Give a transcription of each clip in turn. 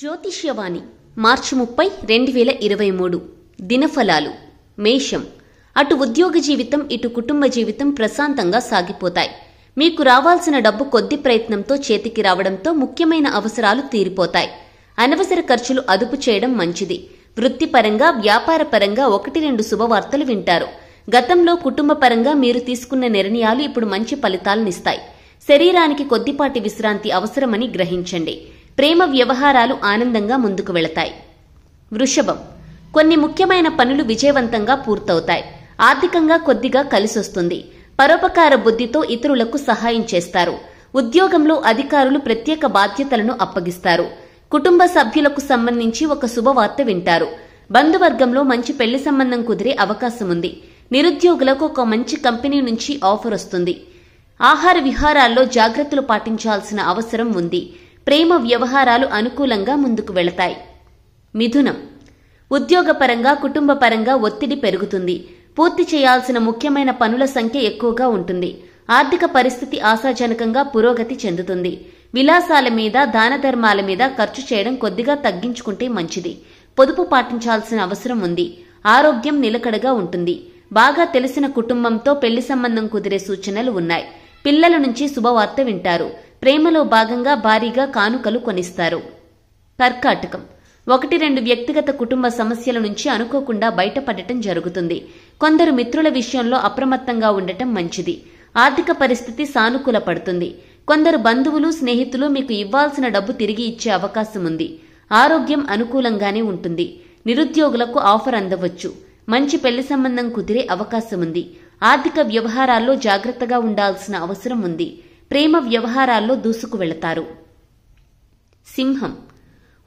జ్యోతిష్యవాణి మార్చి ముప్పై రెండు వేల ఇరవై మూడు దినఫలాలు మేషం అటు ఉద్యోగ జీవితం ఇటు కుటుంబ జీవితం ప్రశాంతంగా సాగిపోతాయి మీకు రావాల్సిన డబ్బు కొద్ది ప్రయత్నంతో చేతికి రావడంతో ముఖ్యమైన అవసరాలు తీరిపోతాయి అనవసర ఖర్చులు అదుపు చేయడం మంచిది వృత్తిపరంగా వ్యాపారపరంగా ఒకటి రెండు శుభవార్తలు వింటారు గతంలో కుటుంబ పరంగా మీరు తీసుకున్న నిర్ణయాలు ఇప్పుడు మంచి ఫలితాలనిస్తాయి శరీరానికి కొద్దిపాటి విశ్రాంతి అవసరమని గ్రహించండి ప్రేమ వ్యవహారాలు ఆనందంగా ముందుకు వెళతాయి వృషభం కొన్ని ముఖ్యమైన పనులు విజయవంతంగా పూర్తవుతాయి ఆర్థికంగా కొద్దిగా కలిసొస్తుంది పరోపకార బుద్ధితో ఇతరులకు సహాయం చేస్తారు ఉద్యోగంలో అధికారులు ప్రత్యేక బాధ్యతలను అప్పగిస్తారు కుటుంబ సభ్యులకు సంబంధించి ఒక శుభవార్త వింటారు బంధువర్గంలో మంచి పెళ్లి సంబంధం కుదిరే అవకాశం ఉంది నిరుద్యోగులకు ఒక మంచి కంపెనీ నుంచి ఆఫర్ వస్తుంది ఆహార విహారాల్లో జాగ్రత్తలు పాటించాల్సిన అవసరం ఉంది ప్రేమ వ్యవహారాలు అనుకూలంగా ముందుకు వెళతాయి మిథునం ఉద్యోగపరంగా కుటుంబపరంగా ఒత్తిడి పెరుగుతుంది పూర్తి చేయాల్సిన ముఖ్యమైన పనుల సంఖ్య ఎక్కువగా ఉంటుంది ఆర్థిక పరిస్థితి ఆశాజనకంగా పురోగతి చెందుతుంది విలాసాల మీద దానధర్మాల మీద ఖర్చు చేయడం కొద్దిగా తగ్గించుకుంటే మంచిది పొదుపు పాటించాల్సిన అవసరం ఉంది ఆరోగ్యం నిలకడగా ఉంటుంది బాగా తెలిసిన కుటుంబంతో పెళ్లి సంబంధం కుదిరే సూచనలు ఉన్నాయి పిల్లల నుంచి శుభవార్త వింటారు ప్రేమలో భాగంగా భారీగా కానుకలు కొనిస్తారు కర్కాటకం ఒకటి రెండు వ్యక్తిగత కుటుంబ సమస్యల నుంచి అనుకోకుండా బయటపడటం జరుగుతుంది కొందరు మిత్రుల విషయంలో అప్రమత్తంగా ఉండటం మంచిది ఆర్థిక పరిస్థితి సానుకూల పడుతుంది కొందరు బంధువులు స్నేహితులు మీకు ఇవ్వాల్సిన డబ్బు తిరిగి ఇచ్చే అవకాశం ఉంది ఆరోగ్యం అనుకూలంగానే ఉంటుంది నిరుద్యోగులకు ఆఫర్ అందవచ్చు మంచి పెళ్లి సంబంధం కుదిరే అవకాశం ఉంది ఆర్థిక వ్యవహారాల్లో జాగ్రత్తగా ఉండాల్సిన అవసరం ఉంది ప్రేమ వ్యవహారాల్లో దూసుకు వెళతారు సింహం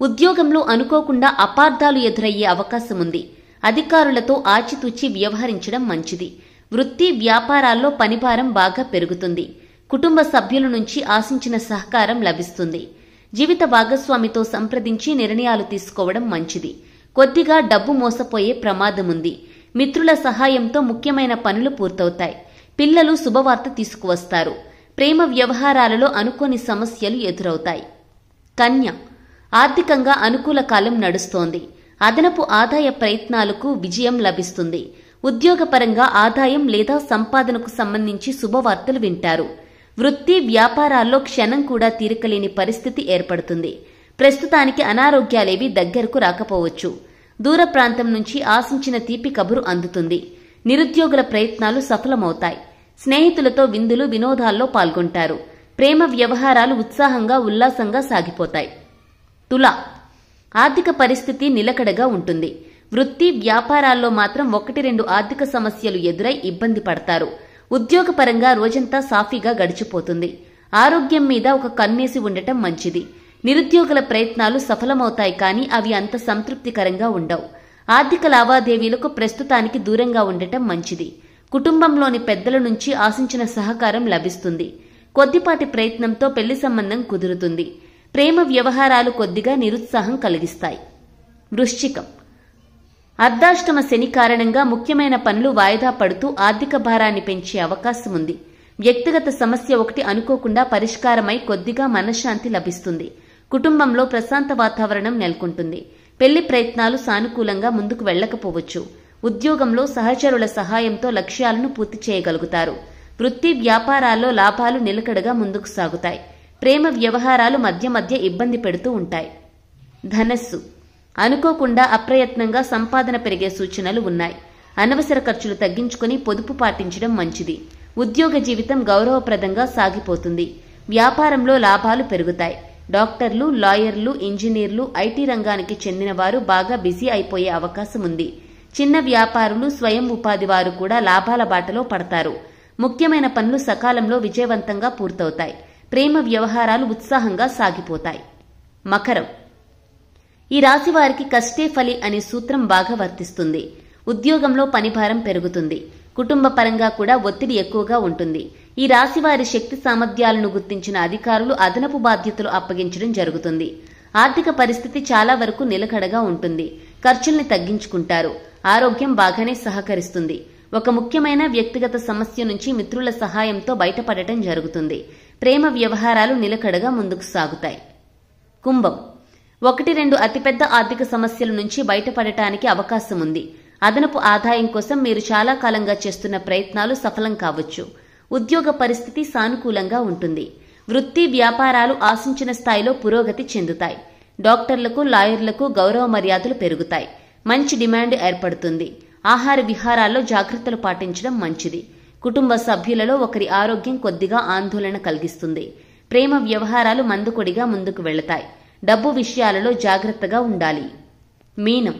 ఉద్యోగంలో అనుకోకుండా అపార్థాలు ఎదురయ్యే అవకాశం ఉంది అధికారులతో ఆచితూచి వ్యవహరించడం మంచిది వృత్తి వ్యాపారాల్లో పనిభారం బాగా పెరుగుతుంది కుటుంబ సభ్యుల నుంచి ఆశించిన సహకారం లభిస్తుంది జీవిత భాగస్వామితో సంప్రదించి నిర్ణయాలు తీసుకోవడం మంచిది కొద్దిగా డబ్బు మోసపోయే ప్రమాదముంది మిత్రుల సహాయంతో ముఖ్యమైన పనులు పూర్తవుతాయి పిల్లలు శుభవార్త తీసుకువస్తారు ప్రేమ వ్యవహారాలలో అనుకోని సమస్యలు ఎదురవుతాయి కన్య ఆర్థికంగా అనుకూల కాలం నడుస్తోంది అదనపు ఆదాయ ప్రయత్నాలకు విజయం లభిస్తుంది ఉద్యోగపరంగా ఆదాయం లేదా సంపాదనకు సంబంధించి శుభవార్తలు వింటారు వృత్తి వ్యాపారాల్లో క్షణం కూడా తీరికలేని పరిస్థితి ఏర్పడుతుంది ప్రస్తుతానికి అనారోగ్యాలేవి దగ్గరకు రాకపోవచ్చు దూర ప్రాంతం నుంచి ఆశించిన తీపి కబురు అందుతుంది నిరుద్యోగుల ప్రయత్నాలు సఫలమవుతాయి స్నేహితులతో విందులు వినోదాల్లో పాల్గొంటారు ప్రేమ వ్యవహారాలు ఉత్సాహంగా ఉల్లాసంగా సాగిపోతాయి తులా ఆర్థిక పరిస్థితి నిలకడగా ఉంటుంది వృత్తి వ్యాపారాల్లో మాత్రం ఒకటి రెండు ఆర్థిక సమస్యలు ఎదురై ఇబ్బంది పడతారు ఉద్యోగపరంగా రోజంతా సాఫీగా గడిచిపోతుంది ఆరోగ్యం మీద ఒక కన్నేసి ఉండటం మంచిది నిరుద్యోగుల ప్రయత్నాలు సఫలమవుతాయి కానీ అవి అంత సంతృప్తికరంగా ఉండవు ఆర్థిక లావాదేవీలకు ప్రస్తుతానికి దూరంగా ఉండటం మంచిది కుటుంబంలోని పెద్దల నుంచి ఆశించిన సహకారం లభిస్తుంది కొద్దిపాటి ప్రయత్నంతో పెళ్లి సంబంధం కుదురుతుంది ప్రేమ వ్యవహారాలు కొద్దిగా నిరుత్సాహం కలిగిస్తాయి వృశ్చికం అర్ధాష్టమ శని కారణంగా ముఖ్యమైన పనులు వాయిదా పడుతూ ఆర్థిక భారాన్ని పెంచే అవకాశం ఉంది వ్యక్తిగత సమస్య ఒకటి అనుకోకుండా పరిష్కారమై కొద్దిగా మనశ్శాంతి లభిస్తుంది కుటుంబంలో ప్రశాంత వాతావరణం నెలకొంటుంది పెళ్లి ప్రయత్నాలు సానుకూలంగా ముందుకు వెళ్లకపోవచ్చు ఉద్యోగంలో సహచరుల సహాయంతో లక్ష్యాలను పూర్తి చేయగలుగుతారు వృత్తి వ్యాపారాల్లో లాభాలు నిలకడగా ముందుకు సాగుతాయి ప్రేమ వ్యవహారాలు మధ్య మధ్య ఇబ్బంది పెడుతూ ఉంటాయి ధనస్సు అనుకోకుండా అప్రయత్నంగా సంపాదన పెరిగే సూచనలు ఉన్నాయి అనవసర ఖర్చులు తగ్గించుకుని పొదుపు పాటించడం మంచిది ఉద్యోగ జీవితం గౌరవప్రదంగా సాగిపోతుంది వ్యాపారంలో లాభాలు పెరుగుతాయి డాక్టర్లు లాయర్లు ఇంజనీర్లు ఐటీ రంగానికి చెందిన వారు బాగా బిజీ అయిపోయే అవకాశం ఉంది చిన్న వ్యాపారులు స్వయం ఉపాధి వారు కూడా లాభాల బాటలో పడతారు ముఖ్యమైన పనులు సకాలంలో విజయవంతంగా పూర్తవుతాయి ప్రేమ వ్యవహారాలు ఉత్సాహంగా సాగిపోతాయి మకరం ఈ రాశి వారికి కష్టే ఫలి అనే సూత్రం బాగా వర్తిస్తుంది ఉద్యోగంలో పనిభారం పెరుగుతుంది కుటుంబ పరంగా కూడా ఒత్తిడి ఎక్కువగా ఉంటుంది ఈ రాశి వారి శక్తి సామర్థ్యాలను గుర్తించిన అధికారులు అదనపు బాధ్యతలు అప్పగించడం జరుగుతుంది ఆర్థిక పరిస్థితి చాలా వరకు నిలకడగా ఉంటుంది ఖర్చుల్ని తగ్గించుకుంటారు ఆరోగ్యం బాగానే సహకరిస్తుంది ఒక ముఖ్యమైన వ్యక్తిగత సమస్య నుంచి మిత్రుల సహాయంతో బయటపడటం జరుగుతుంది ప్రేమ వ్యవహారాలు నిలకడగా ముందుకు సాగుతాయి కుంభం ఒకటి రెండు అతిపెద్ద ఆర్థిక సమస్యల నుంచి బయటపడటానికి అవకాశం ఉంది అదనపు ఆదాయం కోసం మీరు చాలా కాలంగా చేస్తున్న ప్రయత్నాలు సఫలం కావచ్చు ఉద్యోగ పరిస్థితి సానుకూలంగా ఉంటుంది వృత్తి వ్యాపారాలు ఆశించిన స్థాయిలో పురోగతి చెందుతాయి డాక్టర్లకు లాయర్లకు గౌరవ మర్యాదలు పెరుగుతాయి మంచి డిమాండ్ ఏర్పడుతుంది ఆహార విహారాల్లో జాగ్రత్తలు పాటించడం మంచిది కుటుంబ సభ్యులలో ఒకరి ఆరోగ్యం కొద్దిగా ఆందోళన కలిగిస్తుంది ప్రేమ వ్యవహారాలు మందుకొడిగా ముందుకు వెళతాయి డబ్బు విషయాలలో జాగ్రత్తగా ఉండాలి మీనం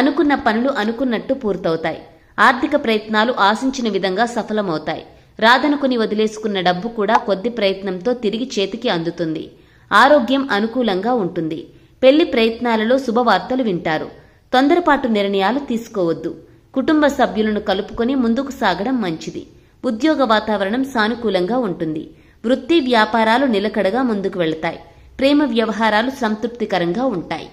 అనుకున్న పనులు అనుకున్నట్టు పూర్తవుతాయి ఆర్థిక ప్రయత్నాలు ఆశించిన విధంగా సఫలమవుతాయి రాదనుకుని వదిలేసుకున్న డబ్బు కూడా కొద్ది ప్రయత్నంతో తిరిగి చేతికి అందుతుంది ఆరోగ్యం అనుకూలంగా ఉంటుంది పెళ్లి ప్రయత్నాలలో శుభవార్తలు వింటారు తొందరపాటు నిర్ణయాలు తీసుకోవద్దు కుటుంబ సభ్యులను కలుపుకొని ముందుకు సాగడం మంచిది ఉద్యోగ వాతావరణం సానుకూలంగా ఉంటుంది వృత్తి వ్యాపారాలు నిలకడగా ముందుకు వెళతాయి ప్రేమ వ్యవహారాలు సంతృప్తికరంగా ఉంటాయి